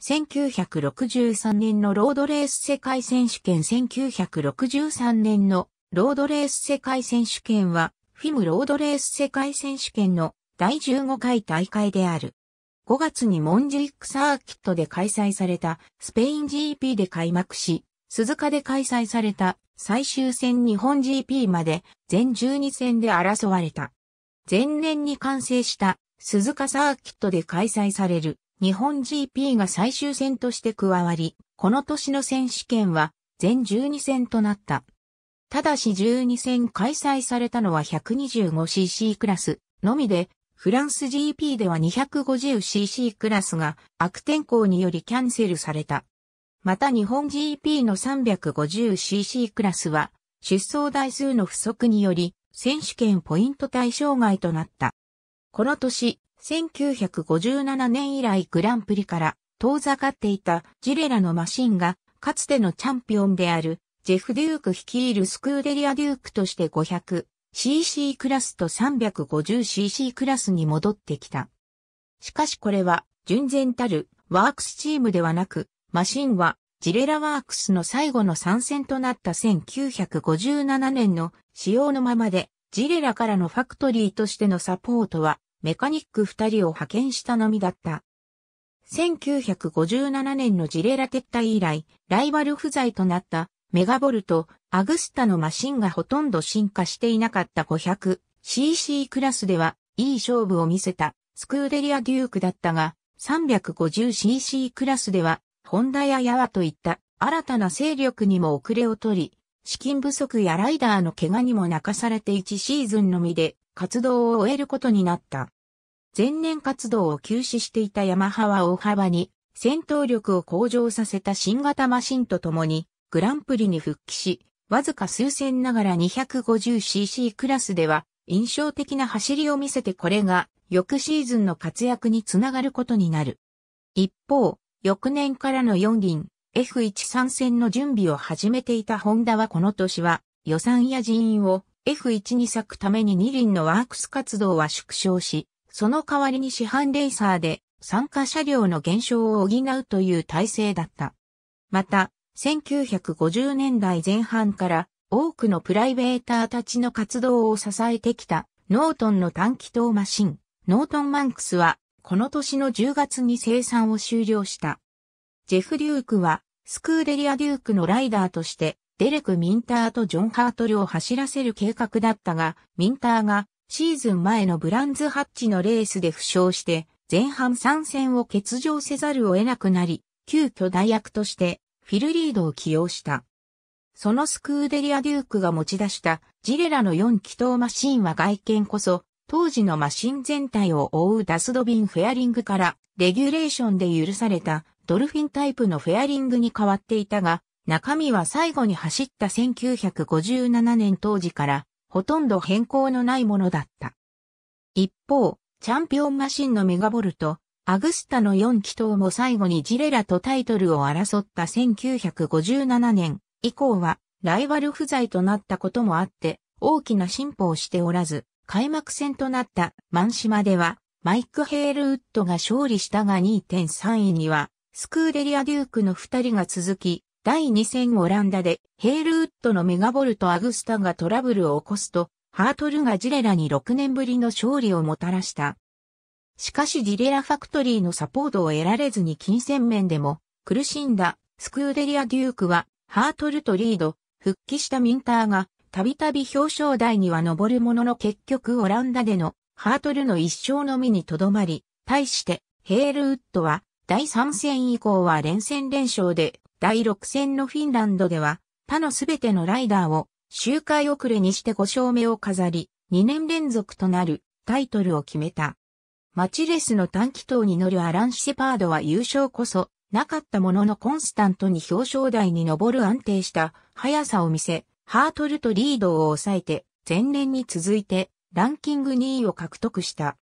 1963年のロードレース世界選手権1963年のロードレース世界選手権は、フィムロードレース世界選手権の第15回大会である。5月にモンジリックサーキットで開催されたスペイン GP で開幕し、鈴鹿で開催された最終戦日本 GP まで全12戦で争われた。前年に完成した鈴鹿サーキットで開催される日本 GP が最終戦として加わり、この年の選手権は全12戦となった。ただし12戦開催されたのは 125cc クラスのみで、フランス GP では 250cc クラスが悪天候によりキャンセルされた。また日本 GP の 350cc クラスは出走台数の不足により選手権ポイント対象外となった。この年、1957年以来グランプリから遠ざかっていたジレラのマシンが、かつてのチャンピオンであるジェフ・デューク率いるスクーデリア・デュークとして 500cc クラスと 350cc クラスに戻ってきた。しかしこれは、純然たるワークスチームではなく、マシンはジレラワークスの最後の参戦となった1957年の使用のままで、ジレラからのファクトリーとしてのサポートはメカニック二人を派遣したのみだった。1957年のジレラ撤退以来、ライバル不在となったメガボルト、アグスタのマシンがほとんど進化していなかった 500cc クラスでは、いい勝負を見せたスクーデリアデュークだったが、350cc クラスでは、ホンダやヤワといった新たな勢力にも遅れを取り、資金不足やライダーの怪我にも泣かされて1シーズンのみで活動を終えることになった。前年活動を休止していたヤマハは大幅に戦闘力を向上させた新型マシンとともにグランプリに復帰し、わずか数千ながら 250cc クラスでは印象的な走りを見せてこれが翌シーズンの活躍につながることになる。一方、翌年からの4輪 F1 参戦の準備を始めていたホンダはこの年は予算や人員を F1 に咲くために二輪のワークス活動は縮小し、その代わりに市販レーサーで参加車両の減少を補うという体制だった。また、1950年代前半から多くのプライベーターたちの活動を支えてきたノートンの短気筒マシン、ノートンマンクスはこの年の10月に生産を終了した。ジェフ・デュークはスクーデリア・デュークのライダーとしてデレク・ミンターとジョン・ハートルを走らせる計画だったが、ミンターがシーズン前のブランズハッチのレースで負傷して、前半参戦を欠場せざるを得なくなり、急遽代役としてフィルリードを起用した。そのスクーデリア・デュークが持ち出したジレラの4気筒マシンは外見こそ、当時のマシン全体を覆うダスドビンフェアリングからレギュレーションで許されたドルフィンタイプのフェアリングに変わっていたが、中身は最後に走った1957年当時からほとんど変更のないものだった。一方、チャンピオンマシンのメガボルト、アグスタの4気筒も最後にジレラとタイトルを争った1957年以降はライバル不在となったこともあって大きな進歩をしておらず、開幕戦となったマンシマではマイク・ヘールウッドが勝利したが2.3位にはスクーデリア・デュークの2人が続き、第2戦オランダでヘールウッドのメガボルト・アグスタがトラブルを起こすと、ハートルがジレラに6年ぶりの勝利をもたらした。しかしジレラファクトリーのサポートを得られずに金銭面でも苦しんだスクーデリア・デュークはハートルとリード、復帰したミンターがたびたび表彰台には上るものの結局オランダでのハートルの一勝のみにとどまり、対してヘールウッドは第3戦以降は連戦連勝で第6戦のフィンランドでは、他のすべてのライダーを周回遅れにして5勝目を飾り、2年連続となるタイトルを決めた。マチレスの短期投に乗るアラン・シェパードは優勝こそなかったもののコンスタントに表彰台に上る安定した速さを見せ、ハートルとリードを抑えて前年に続いてランキング2位を獲得した。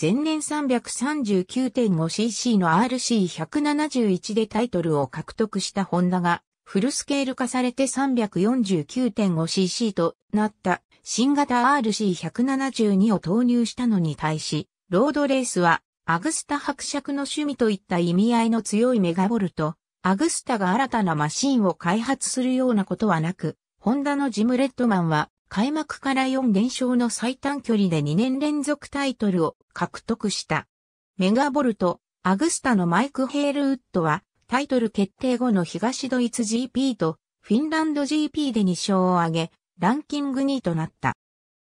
前年 339.5cc の RC171 でタイトルを獲得したホンダが、フルスケール化されて 349.5cc となった新型 RC172 を投入したのに対し、ロードレースはアグスタ伯爵の趣味といった意味合いの強いメガボルト、アグスタが新たなマシンを開発するようなことはなく、ホンダのジムレッドマンは開幕から4連勝の最短距離で2年連続タイトルを獲得した。メガボルト、アグスタのマイク・ヘールウッドは、タイトル決定後の東ドイツ GP とフィンランド GP で2勝を挙げ、ランキング2位となった。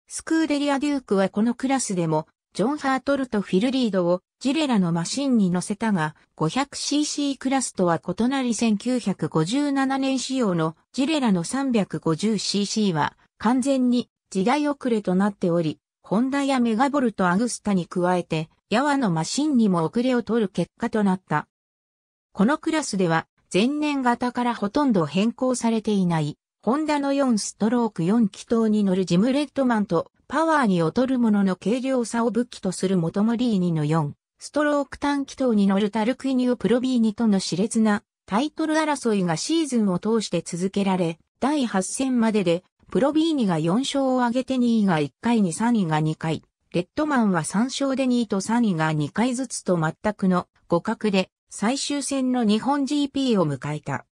スクーデリア・デュークはこのクラスでも、ジョン・ハートルとフィルリードをジレラのマシンに乗せたが、500cc クラスとは異なり1957年仕様のジレラの 350cc は完全に時代遅れとなっており、ホンダやメガボルトアグスタに加えて、ヤワのマシンにも遅れを取る結果となった。このクラスでは、前年型からほとんど変更されていない、ホンダの4ストローク4気筒に乗るジムレッドマンと、パワーに劣るものの軽量さを武器とするモトモリーニの4、ストローク単気筒に乗るタルクイニオプロビーニとの熾烈なタイトル争いがシーズンを通して続けられ、第8戦まででプロビーニが4勝を挙げて2位が1回に3位が2回、レッドマンは3勝で2位と3位が2回ずつと全くの互角で最終戦の日本 GP を迎えた。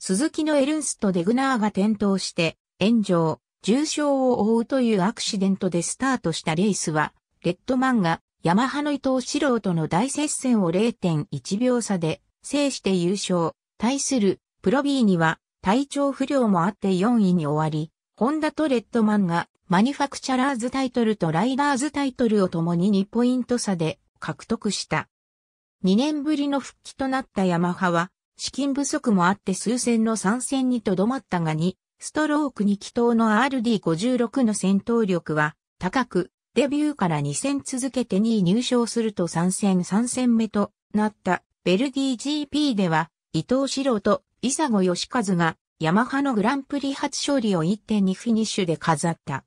鈴木のエルンスとデグナーが転倒して炎上、重傷を負うというアクシデントでスタートしたレースは、レッドマンがヤマハの伊藤四郎との大接戦を0.1秒差で制して優勝。対するプロビーニは体調不良もあって4位に終わり、ホンダとレッドマンがマニファクチャラーズタイトルとライダーズタイトルを共に2ポイント差で獲得した。2年ぶりの復帰となったヤマハは、資金不足もあって数戦の参戦にとどまったが2、ストローク2気筒の RD56 の戦闘力は高く、デビューから2戦続けて2位入賞すると3戦3戦目となったベルギー GP では伊藤四郎と伊佐子義和が、ヤマハのグランプリ初勝利を1.2フィニッシュで飾った。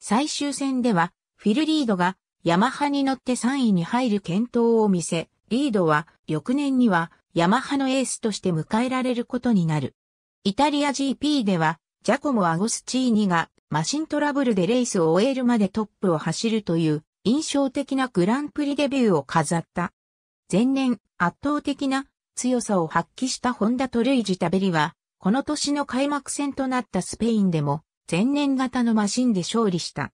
最終戦では、フィルリードが、ヤマハに乗って3位に入る健闘を見せ、リードは、翌年には、ヤマハのエースとして迎えられることになる。イタリア GP では、ジャコモ・アゴスチーニが、マシントラブルでレースを終えるまでトップを走るという、印象的なグランプリデビューを飾った。前年、圧倒的な強さを発揮したホンダとルイジ・タベリは、この年の開幕戦となったスペインでも、前年型のマシンで勝利した。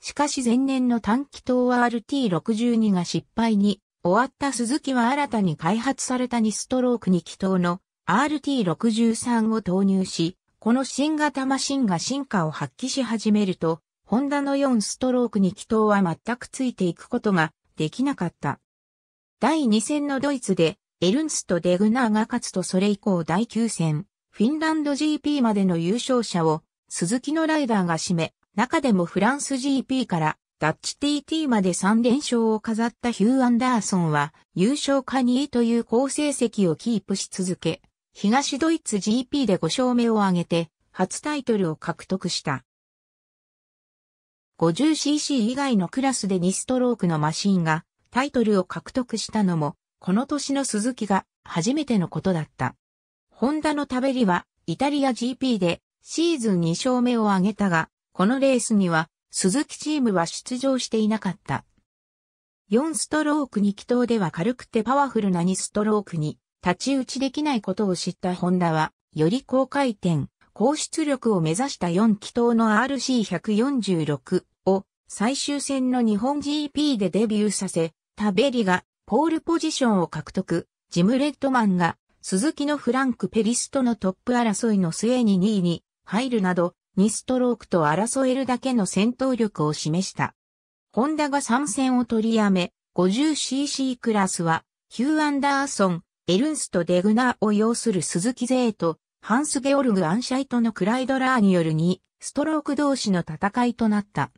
しかし前年の短期筒は RT62 が失敗に、終わった鈴木は新たに開発された2ストローク2気筒の RT63 を投入し、この新型マシンが進化を発揮し始めると、ホンダの4ストローク2気筒は全くついていくことができなかった。第2戦のドイツでエルンスト・デグナーが勝つとそれ以降第9戦、フィンランド GP までの優勝者を、鈴木のライダーが占め、中でもフランス GP からダッチ TT まで3連勝を飾ったヒュー・アンダーソンは優勝か2位という好成績をキープし続け、東ドイツ GP で5勝目を挙げて初タイトルを獲得した。50cc 以外のクラスで2ストロークのマシンがタイトルを獲得したのもこの年の鈴木が初めてのことだった。ホンダのタベリはイタリア GP でシーズン2勝目を挙げたが、このレースには鈴木チームは出場していなかった。4ストローク2気筒では軽くてパワフルな2ストロークに立ち打ちできないことを知ったホンダは、より高回転、高出力を目指した4気筒の RC146 を最終戦の日本 GP でデビューさせ、タベリがポールポジションを獲得、ジム・レッドマンが、鈴木のフランク・ペリスとのトップ争いの末に2位に入るなど、2ストロークと争えるだけの戦闘力を示した。ホンダが参戦を取りやめ、50cc クラスは、ヒュー・アンダーソン、エルンスト・デグナーを擁する鈴木勢と、ハンス・ゲオルグ・アンシャイトのクライドラーによる2、ストローク同士の戦いとなった。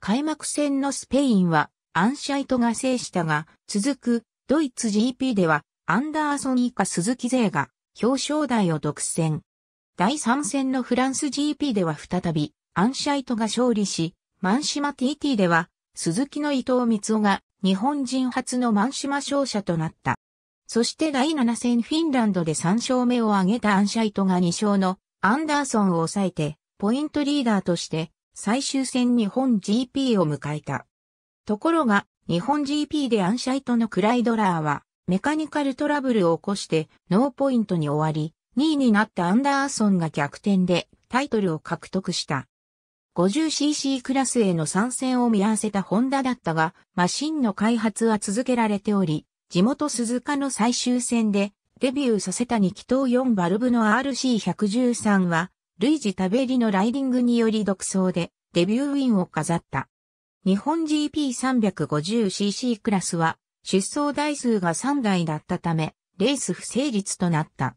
開幕戦のスペインは、アンシャイトが制したが、続くドイツ GP ではアンダーソン以下鈴木勢が表彰台を独占。第3戦のフランス GP では再びアンシャイトが勝利し、マンシマ TT では鈴木の伊藤光雄が日本人初のマンシマ勝者となった。そして第7戦フィンランドで3勝目を挙げたアンシャイトが2勝のアンダーソンを抑えて、ポイントリーダーとして最終戦日本 GP を迎えた。ところが、日本 GP でアンシャイトのクライドラーは、メカニカルトラブルを起こして、ノーポイントに終わり、2位になったアンダーソンが逆転でタイトルを獲得した。50cc クラスへの参戦を見合わせたホンダだったが、マシンの開発は続けられており、地元鈴鹿の最終戦でデビューさせた2気筒4バルブの RC113 は、類似食べりのライディングにより独走でデビューウィンを飾った。日本 GP350cc クラスは出走台数が3台だったため、レース不成立となった。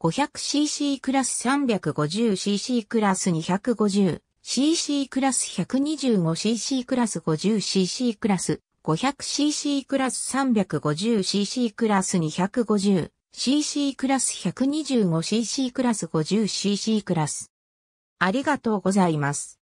500cc クラス 350cc クラス 250cc クラス 125cc クラス 50cc クラス 500cc クラス 350cc クラス 250cc クラス 125cc クラス 50cc クラス。ありがとうございます。